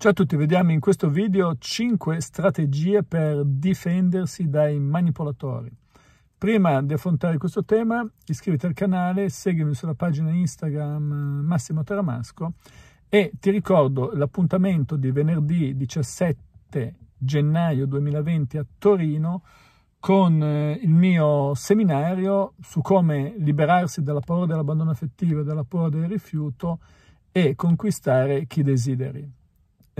Ciao a tutti, vediamo in questo video 5 strategie per difendersi dai manipolatori. Prima di affrontare questo tema iscriviti al canale, seguimi sulla pagina Instagram eh, Massimo Taramasco e ti ricordo l'appuntamento di venerdì 17 gennaio 2020 a Torino con eh, il mio seminario su come liberarsi dalla paura dell'abbandono affettivo, dalla paura del rifiuto e conquistare chi desideri.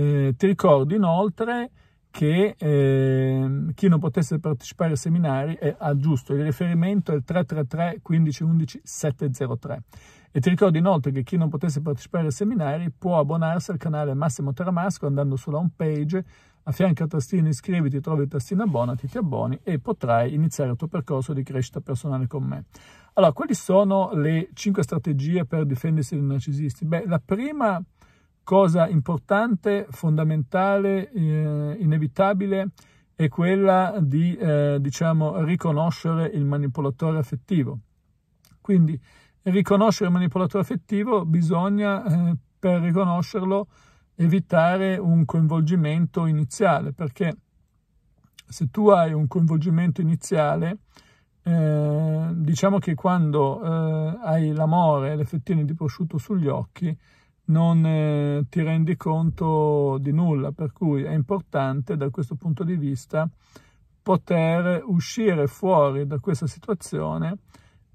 Eh, ti ricordo inoltre che eh, chi non potesse partecipare ai seminari è al giusto, il riferimento è il 333 15 11 703. E ti ricordo inoltre che chi non potesse partecipare ai seminari può abbonarsi al canale Massimo Taramasco andando sulla home page, a fianco al tastino iscriviti trovi il tastino abbonati, ti abboni e potrai iniziare il tuo percorso di crescita personale con me. Allora, quali sono le 5 strategie per difendersi dai narcisisti? Beh, la prima cosa importante, fondamentale, eh, inevitabile è quella di eh, diciamo, riconoscere il manipolatore affettivo. Quindi riconoscere il manipolatore affettivo bisogna eh, per riconoscerlo evitare un coinvolgimento iniziale perché se tu hai un coinvolgimento iniziale eh, diciamo che quando eh, hai l'amore e le fettine di prosciutto sugli occhi non eh, ti rendi conto di nulla, per cui è importante da questo punto di vista poter uscire fuori da questa situazione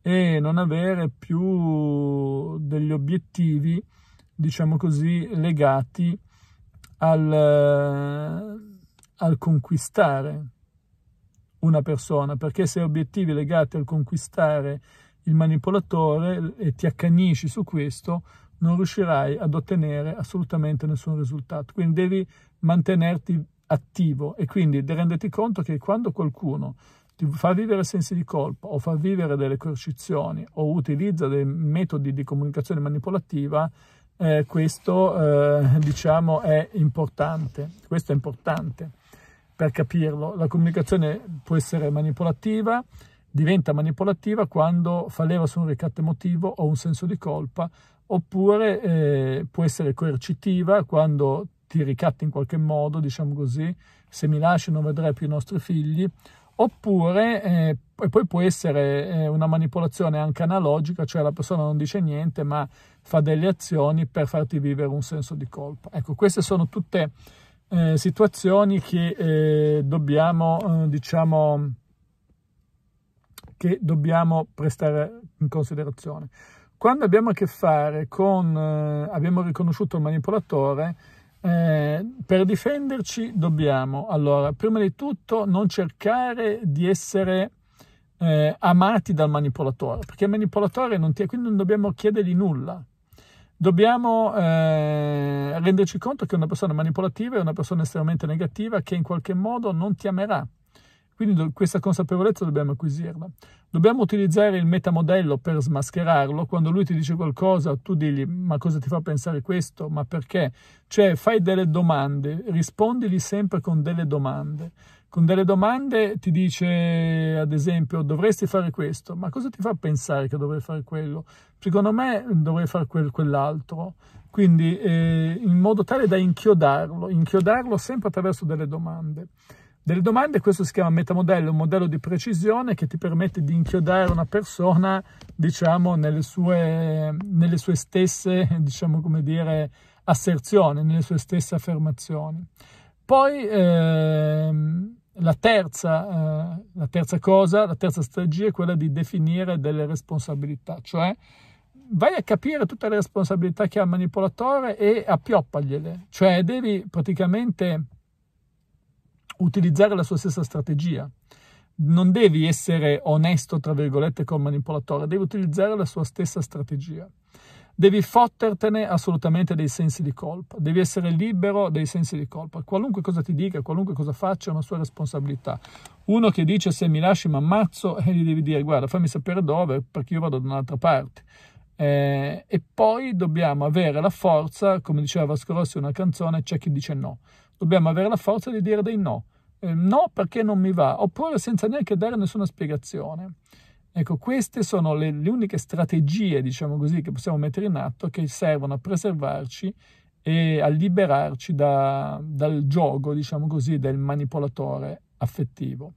e non avere più degli obiettivi, diciamo così, legati al, al conquistare una persona, perché se obiettivi legati al conquistare il manipolatore e ti accanisci su questo, non riuscirai ad ottenere assolutamente nessun risultato. Quindi devi mantenerti attivo e quindi renderti conto che quando qualcuno ti fa vivere sensi di colpa o fa vivere delle coercizioni o utilizza dei metodi di comunicazione manipolativa, eh, questo eh, diciamo è importante. Questo è importante per capirlo. La comunicazione può essere manipolativa, diventa manipolativa quando fa leva su un ricatto emotivo o un senso di colpa, oppure eh, può essere coercitiva quando ti ricatti in qualche modo, diciamo così, se mi lasci non vedrai più i nostri figli, oppure eh, poi può essere eh, una manipolazione anche analogica, cioè la persona non dice niente ma fa delle azioni per farti vivere un senso di colpa. Ecco, queste sono tutte eh, situazioni che eh, dobbiamo, eh, diciamo, che dobbiamo prestare in considerazione. Quando abbiamo a che fare con, eh, abbiamo riconosciuto il manipolatore, eh, per difenderci dobbiamo, allora, prima di tutto non cercare di essere eh, amati dal manipolatore, perché il manipolatore non ti è, quindi non dobbiamo chiedergli nulla. Dobbiamo eh, renderci conto che una persona manipolativa è una persona estremamente negativa che in qualche modo non ti amerà. Quindi questa consapevolezza dobbiamo acquisirla. Dobbiamo utilizzare il metamodello per smascherarlo. Quando lui ti dice qualcosa, tu digli ma cosa ti fa pensare questo? Ma perché? Cioè fai delle domande, rispondili sempre con delle domande. Con delle domande ti dice, ad esempio, dovresti fare questo, ma cosa ti fa pensare che dovrei fare quello? Secondo me dovrei fare quel, quell'altro. Quindi eh, in modo tale da inchiodarlo, inchiodarlo sempre attraverso delle domande delle domande, questo si chiama metamodello, un modello di precisione che ti permette di inchiodare una persona, diciamo, nelle sue, nelle sue stesse, diciamo, come dire, asserzioni, nelle sue stesse affermazioni. Poi ehm, la, terza, eh, la terza cosa, la terza strategia è quella di definire delle responsabilità, cioè vai a capire tutte le responsabilità che ha il manipolatore e appioppagliele, cioè devi praticamente utilizzare la sua stessa strategia. Non devi essere onesto, tra virgolette, col manipolatore, devi utilizzare la sua stessa strategia. Devi fottertene assolutamente dei sensi di colpa, devi essere libero dei sensi di colpa. Qualunque cosa ti dica, qualunque cosa faccia, è una sua responsabilità. Uno che dice se mi lasci mi ammazzo, e eh, gli devi dire guarda fammi sapere dove perché io vado da un'altra parte. Eh, e poi dobbiamo avere la forza, come diceva Vasco Rossi in una canzone, c'è chi dice no dobbiamo avere la forza di dire dei no. Eh, no perché non mi va, oppure senza neanche dare nessuna spiegazione. Ecco, queste sono le, le uniche strategie, diciamo così, che possiamo mettere in atto che servono a preservarci e a liberarci da, dal gioco, diciamo così, del manipolatore affettivo.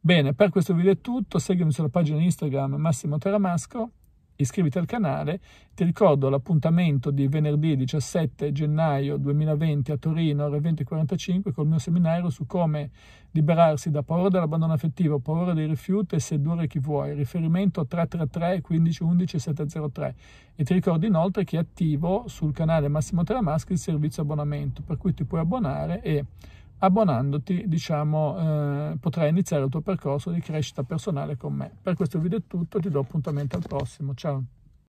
Bene, per questo video è tutto, seguimi sulla pagina Instagram Massimo Teramasco iscriviti al canale. Ti ricordo l'appuntamento di venerdì 17 gennaio 2020 a Torino alle 20.45 col mio seminario su come liberarsi da paura dell'abbandono affettivo, paura dei rifiuti e sedurre chi vuoi. Riferimento 333 15 703. E ti ricordo inoltre che è attivo sul canale Massimo Teramaschi il servizio abbonamento, per cui ti puoi abbonare e abbonandoti diciamo eh, potrai iniziare il tuo percorso di crescita personale con me. Per questo video è tutto, ti do appuntamento al prossimo, ciao!